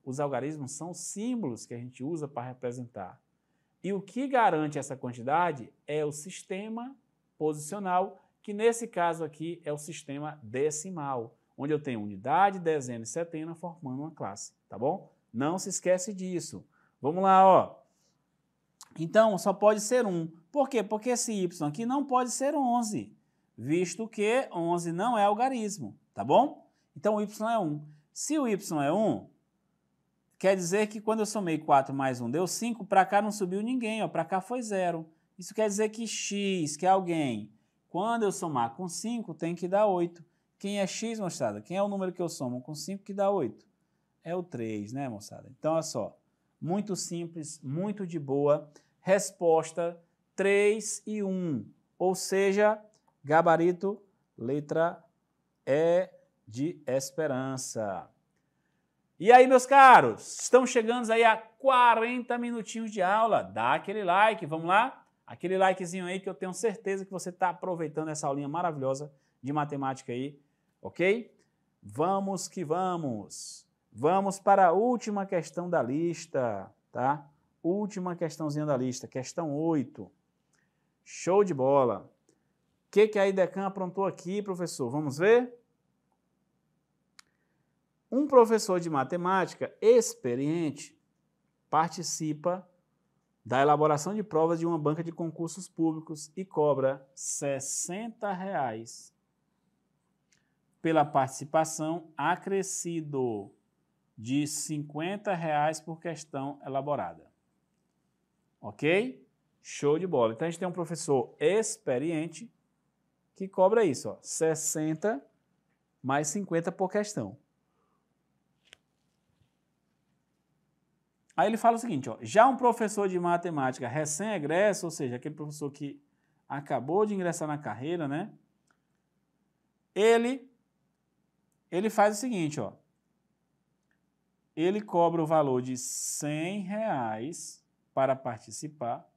Os algarismos são símbolos que a gente usa para representar. E o que garante essa quantidade é o sistema posicional, que nesse caso aqui é o sistema decimal, onde eu tenho unidade, dezena e setena formando uma classe, tá bom? Não se esquece disso. Vamos lá, ó. Então, só pode ser 1. Por quê? Porque esse y aqui não pode ser 11, visto que 11 não é algarismo, tá bom? Então, o y é 1. Se o y é 1, Quer dizer que quando eu somei 4 mais 1 deu 5, para cá não subiu ninguém, para cá foi zero. Isso quer dizer que x, que é alguém, quando eu somar com 5, tem que dar 8. Quem é x, moçada? Quem é o número que eu somo com 5 que dá 8? É o 3, né, moçada? Então, olha só. Muito simples, muito de boa. Resposta 3 e 1. Ou seja, gabarito, letra E de esperança. E aí, meus caros, estamos chegando aí a 40 minutinhos de aula. Dá aquele like, vamos lá? Aquele likezinho aí que eu tenho certeza que você está aproveitando essa aulinha maravilhosa de matemática aí, ok? Vamos que vamos! Vamos para a última questão da lista, tá? Última questãozinha da lista, questão 8. Show de bola! O que, que a IDECAM aprontou aqui, professor? Vamos ver? Um professor de matemática experiente participa da elaboração de provas de uma banca de concursos públicos e cobra R$ 60 reais pela participação acrescido de R$ 50 reais por questão elaborada. Ok? Show de bola. Então a gente tem um professor experiente que cobra isso, ó, 60 mais 50 por questão. Aí ele fala o seguinte, ó, já um professor de matemática recém-egresso, ou seja, aquele professor que acabou de ingressar na carreira, né? Ele, ele faz o seguinte, ó. Ele cobra o valor de 100 reais para participar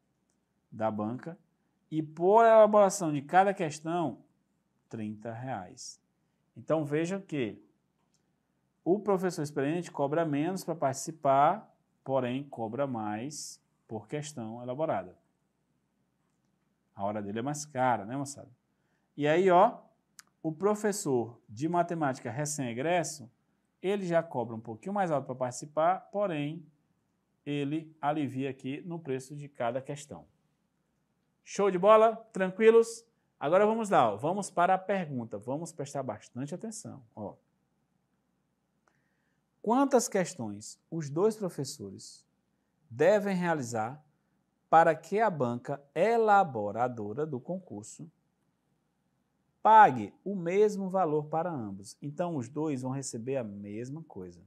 da banca e por elaboração de cada questão, 30 reais. Então veja que o professor experiente cobra menos para participar porém cobra mais por questão elaborada. A hora dele é mais cara, né, moçada? E aí, ó, o professor de matemática recém-egresso, ele já cobra um pouquinho mais alto para participar, porém, ele alivia aqui no preço de cada questão. Show de bola? Tranquilos? Agora vamos lá, ó, vamos para a pergunta. Vamos prestar bastante atenção. Ó. Quantas questões os dois professores devem realizar para que a banca elaboradora do concurso pague o mesmo valor para ambos? Então, os dois vão receber a mesma coisa.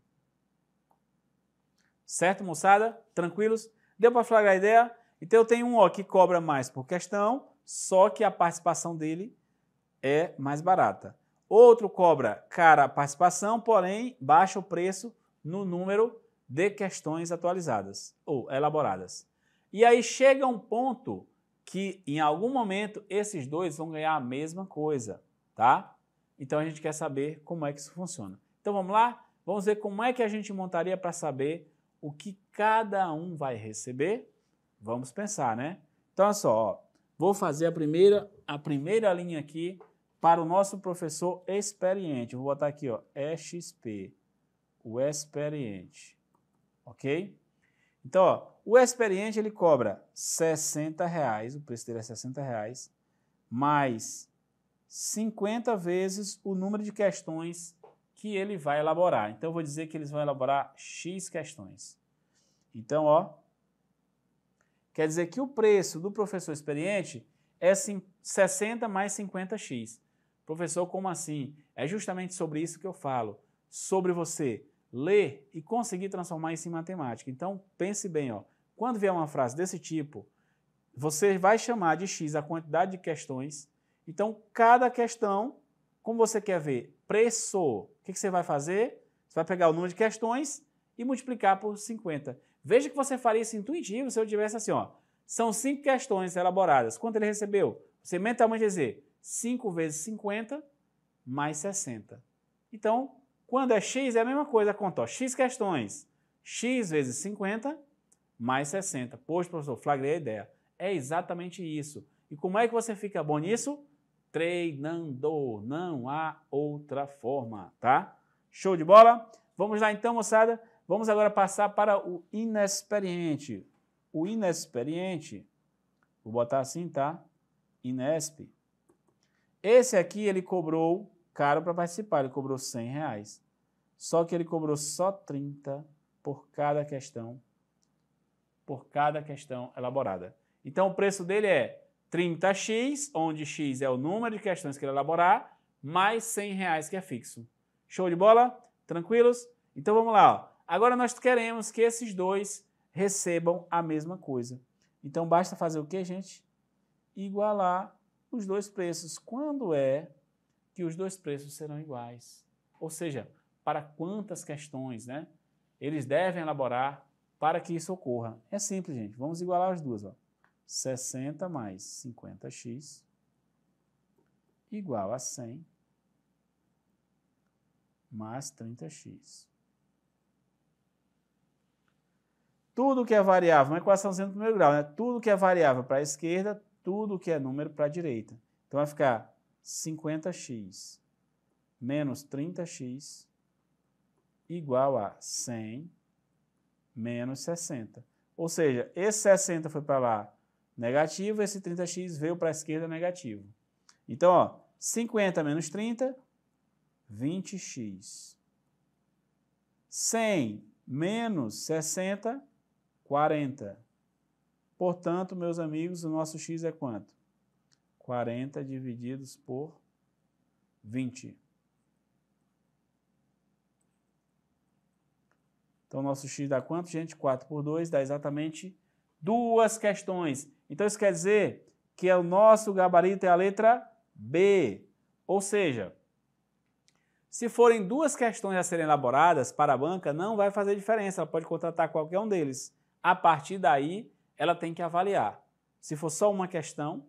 Certo, moçada? Tranquilos? Deu para flagrar a ideia? Então, eu tenho um ó, que cobra mais por questão, só que a participação dele é mais barata. Outro cobra cara participação, porém baixa o preço no número de questões atualizadas ou elaboradas. E aí chega um ponto que em algum momento esses dois vão ganhar a mesma coisa, tá? Então a gente quer saber como é que isso funciona. Então vamos lá? Vamos ver como é que a gente montaria para saber o que cada um vai receber. Vamos pensar, né? Então olha só, ó, vou fazer a primeira a primeira linha aqui para o nosso professor experiente. Vou botar aqui, ó, EXP, o experiente, ok? Então, ó, o experiente ele cobra 60 reais, o preço dele é 60 reais, mais 50 vezes o número de questões que ele vai elaborar. Então, eu vou dizer que eles vão elaborar X questões. Então, ó, quer dizer que o preço do professor experiente é 60 mais 50x. Professor, como assim? É justamente sobre isso que eu falo, sobre você ler e conseguir transformar isso em matemática. Então, pense bem, ó. Quando vier uma frase desse tipo, você vai chamar de x a quantidade de questões. Então, cada questão, como você quer ver, preço. O que, você vai fazer? Você vai pegar o número de questões e multiplicar por 50. Veja que você faria isso intuitivo se eu tivesse assim, ó. São cinco questões elaboradas. Quanto ele recebeu? Você mentalmente dizer, 5 vezes 50 mais 60. Então, quando é x, é a mesma coisa a conta. Ó, x questões. x vezes 50 mais 60. Poxa, professor, flagrei a ideia. É exatamente isso. E como é que você fica bom nisso? Treinando. Não há outra forma, tá? Show de bola? Vamos lá então, moçada. Vamos agora passar para o inexperiente. O inexperiente, vou botar assim, tá? Inesp. Esse aqui ele cobrou caro para participar, ele cobrou 100 reais. Só que ele cobrou só 30 por cada questão, por cada questão elaborada. Então o preço dele é 30x, onde x é o número de questões que ele elaborar, mais 100 reais que é fixo. Show de bola? Tranquilos? Então vamos lá. Ó. Agora nós queremos que esses dois recebam a mesma coisa. Então basta fazer o que, gente? Igualar os dois preços. Quando é que os dois preços serão iguais? Ou seja, para quantas questões né, eles devem elaborar para que isso ocorra? É simples, gente. Vamos igualar as duas. Ó. 60 mais 50x igual a 100 mais 30x. Tudo que é variável, uma equação de primeiro grau, né? Tudo que é variável para a esquerda tudo que é número para a direita. Então vai ficar 50x menos 30x igual a 100 menos 60. Ou seja, esse 60 foi para lá negativo, esse 30x veio para a esquerda negativo. Então, ó, 50 menos 30, 20x. 100 menos 60, 40. Portanto, meus amigos, o nosso x é quanto? 40 divididos por 20. Então, nosso x dá quanto, gente? 4 por 2 dá exatamente duas questões. Então, isso quer dizer que é o nosso gabarito é a letra B. Ou seja, se forem duas questões a serem elaboradas para a banca, não vai fazer diferença. Ela pode contratar qualquer um deles. A partir daí, ela tem que avaliar. Se for só uma questão,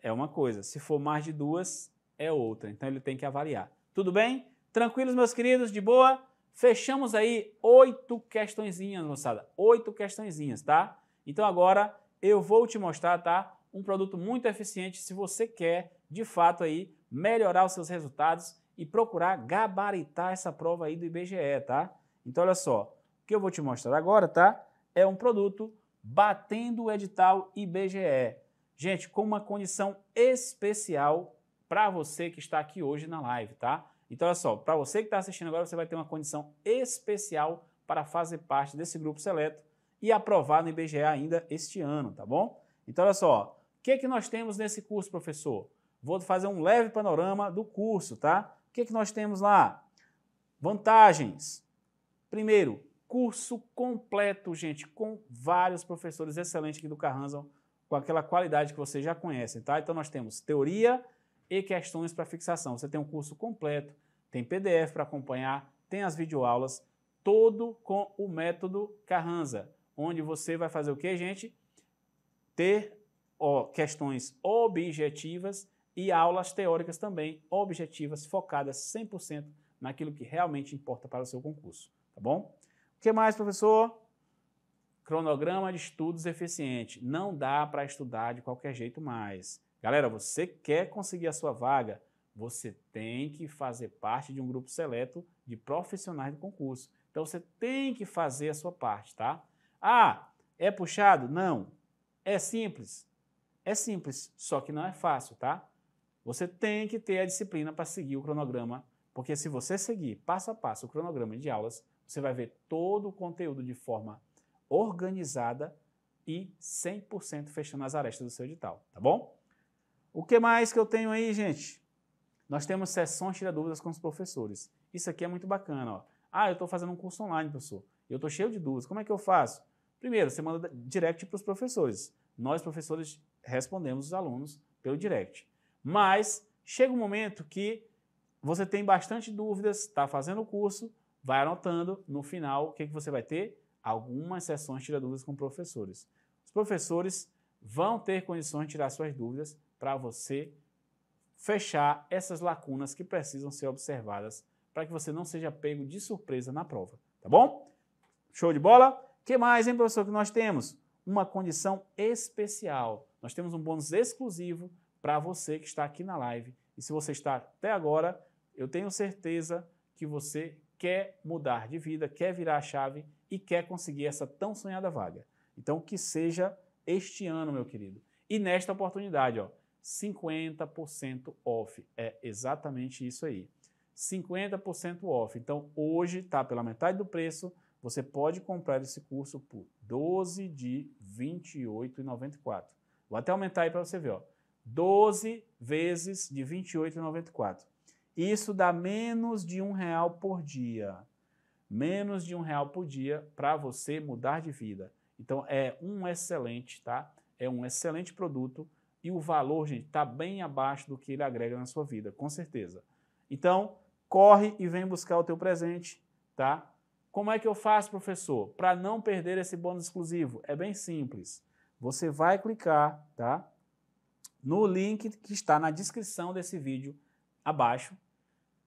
é uma coisa. Se for mais de duas, é outra. Então ele tem que avaliar. Tudo bem? Tranquilos, meus queridos? De boa? Fechamos aí oito questõezinhas, moçada. Oito questõezinhas, tá? Então agora eu vou te mostrar, tá? Um produto muito eficiente se você quer, de fato, aí melhorar os seus resultados e procurar gabaritar essa prova aí do IBGE, tá? Então olha só, o que eu vou te mostrar agora, tá? É um produto batendo o edital IBGE. Gente, com uma condição especial para você que está aqui hoje na live, tá? Então, olha só, para você que está assistindo agora, você vai ter uma condição especial para fazer parte desse grupo seleto e aprovar no IBGE ainda este ano, tá bom? Então, olha só, o que, que nós temos nesse curso, professor? Vou fazer um leve panorama do curso, tá? O que, que nós temos lá? Vantagens. Primeiro, curso completo, gente, com vários professores excelentes aqui do Carranza, com aquela qualidade que vocês já conhecem, tá? Então nós temos teoria e questões para fixação. Você tem um curso completo, tem PDF para acompanhar, tem as videoaulas, todo com o método Carranza, onde você vai fazer o que, gente? Ter ó, questões objetivas e aulas teóricas também objetivas, focadas 100% naquilo que realmente importa para o seu concurso, tá bom? O que mais, professor? Cronograma de estudos eficiente. Não dá para estudar de qualquer jeito mais. Galera, você quer conseguir a sua vaga? Você tem que fazer parte de um grupo seleto de profissionais do concurso. Então você tem que fazer a sua parte, tá? Ah, é puxado? Não. É simples? É simples, só que não é fácil, tá? Você tem que ter a disciplina para seguir o cronograma, porque se você seguir passo a passo o cronograma de aulas, você vai ver todo o conteúdo de forma organizada e 100% fechando as arestas do seu edital, tá bom? O que mais que eu tenho aí, gente? Nós temos sessões tira dúvidas com os professores. Isso aqui é muito bacana, ó. Ah, eu estou fazendo um curso online, professor. Eu estou cheio de dúvidas. Como é que eu faço? Primeiro, você manda direct para os professores. Nós, professores, respondemos os alunos pelo direct. Mas chega um momento que você tem bastante dúvidas, está fazendo o curso, vai anotando, no final, o que, que você vai ter? Algumas sessões tirando tira dúvidas com professores. Os professores vão ter condições de tirar suas dúvidas para você fechar essas lacunas que precisam ser observadas para que você não seja pego de surpresa na prova, tá bom? Show de bola? que mais, hein, professor, que nós temos? Uma condição especial. Nós temos um bônus exclusivo para você que está aqui na live. E se você está até agora, eu tenho certeza que você quer mudar de vida, quer virar a chave e quer conseguir essa tão sonhada vaga. Então, que seja este ano, meu querido. E nesta oportunidade, ó, 50% off. É exatamente isso aí. 50% off. Então, hoje está pela metade do preço. Você pode comprar esse curso por 12 de R$ 28,94. Vou até aumentar aí para você ver, ó. 12 vezes de R$ 28,94. Isso dá menos de um real por dia. Menos de um real por dia para você mudar de vida. Então é um excelente, tá? É um excelente produto e o valor, gente, está bem abaixo do que ele agrega na sua vida, com certeza. Então corre e vem buscar o teu presente, tá? Como é que eu faço, professor, para não perder esse bônus exclusivo? É bem simples. Você vai clicar, tá? No link que está na descrição desse vídeo abaixo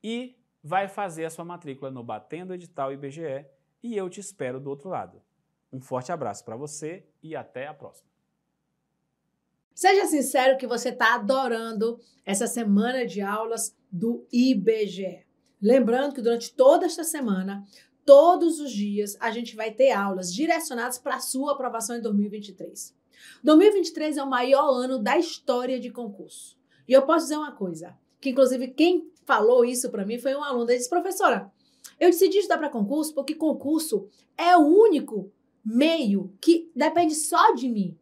e vai fazer a sua matrícula no Batendo Edital IBGE e eu te espero do outro lado. Um forte abraço para você e até a próxima. Seja sincero que você está adorando essa semana de aulas do IBGE. Lembrando que durante toda esta semana, todos os dias, a gente vai ter aulas direcionadas para a sua aprovação em 2023. 2023 é o maior ano da história de concurso. E eu posso dizer uma coisa: que inclusive quem falou isso para mim foi um aluno. Ele disse, professora, eu decidi estudar para concurso porque concurso é o único meio que depende só de mim.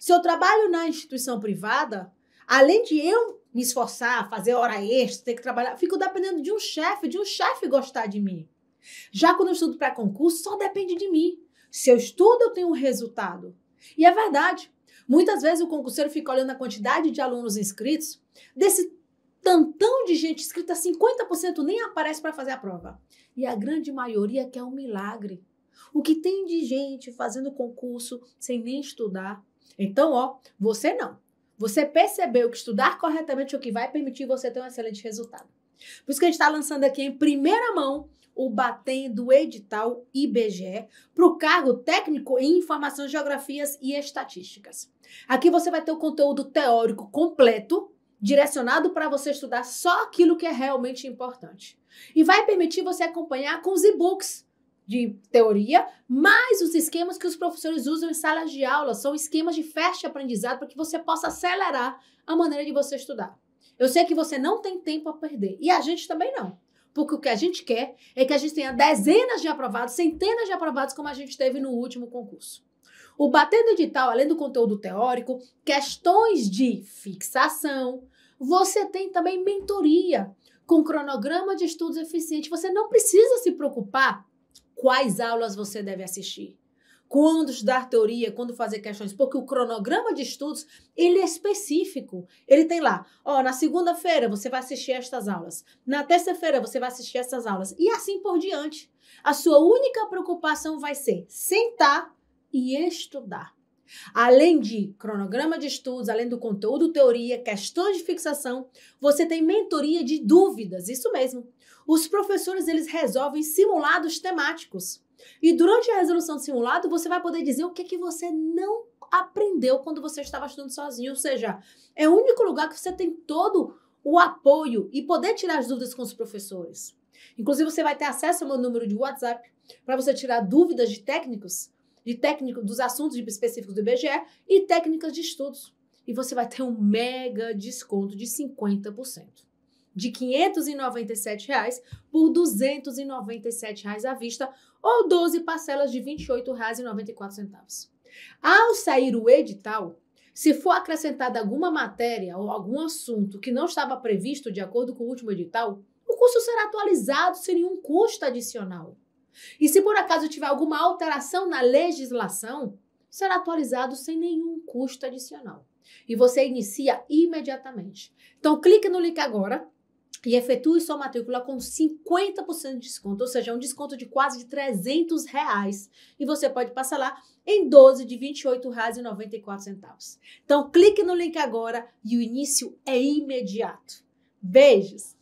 Se eu trabalho na instituição privada, além de eu me esforçar, fazer hora extra, ter que trabalhar, fico dependendo de um chefe, de um chefe gostar de mim. Já quando eu estudo para concurso, só depende de mim. Se eu estudo, eu tenho um resultado. E é verdade. Muitas vezes o concurseiro fica olhando a quantidade de alunos inscritos, desse tantão de gente escrita, 50% nem aparece para fazer a prova. E a grande maioria quer um milagre. O que tem de gente fazendo concurso sem nem estudar? Então, ó, você não. Você percebeu que estudar corretamente é o que vai permitir você ter um excelente resultado. Por isso que a gente está lançando aqui em primeira mão o Batendo Edital IBGE para o cargo técnico em informações, geografias e estatísticas. Aqui você vai ter o conteúdo teórico completo direcionado para você estudar só aquilo que é realmente importante. E vai permitir você acompanhar com os e-books de teoria, mais os esquemas que os professores usam em salas de aula. São esquemas de fast aprendizado para que você possa acelerar a maneira de você estudar. Eu sei que você não tem tempo a perder e a gente também não. Porque o que a gente quer é que a gente tenha dezenas de aprovados, centenas de aprovados, como a gente teve no último concurso. O Batendo Edital, além do conteúdo teórico, questões de fixação, você tem também mentoria com cronograma de estudos eficiente. Você não precisa se preocupar quais aulas você deve assistir quando estudar teoria, quando fazer questões, porque o cronograma de estudos, ele é específico. Ele tem lá, ó, na segunda-feira você vai assistir estas aulas, na terça-feira você vai assistir essas aulas e assim por diante. A sua única preocupação vai ser sentar e estudar. Além de cronograma de estudos, além do conteúdo teoria, questões de fixação, você tem mentoria de dúvidas, isso mesmo. Os professores eles resolvem simulados temáticos. E durante a resolução do simulado, você vai poder dizer o que, que você não aprendeu quando você estava estudando sozinho. Ou seja, é o único lugar que você tem todo o apoio e poder tirar as dúvidas com os professores. Inclusive, você vai ter acesso ao meu número de WhatsApp para você tirar dúvidas de técnicos de técnico dos assuntos específicos do IBGE e técnicas de estudos. E você vai ter um mega desconto de 50%. De R$ 597 reais por R$ 297 reais à vista ou 12 parcelas de R$ 28,94. Ao sair o edital, se for acrescentada alguma matéria ou algum assunto que não estava previsto de acordo com o último edital, o curso será atualizado sem nenhum custo adicional. E se por acaso tiver alguma alteração na legislação, será atualizado sem nenhum custo adicional. E você inicia imediatamente. Então, clique no link agora e efetue sua matrícula com 50% de desconto, ou seja, um desconto de quase de 300 reais. E você pode passar lá em 12 de R$ 28,94. Então, clique no link agora e o início é imediato. Beijos!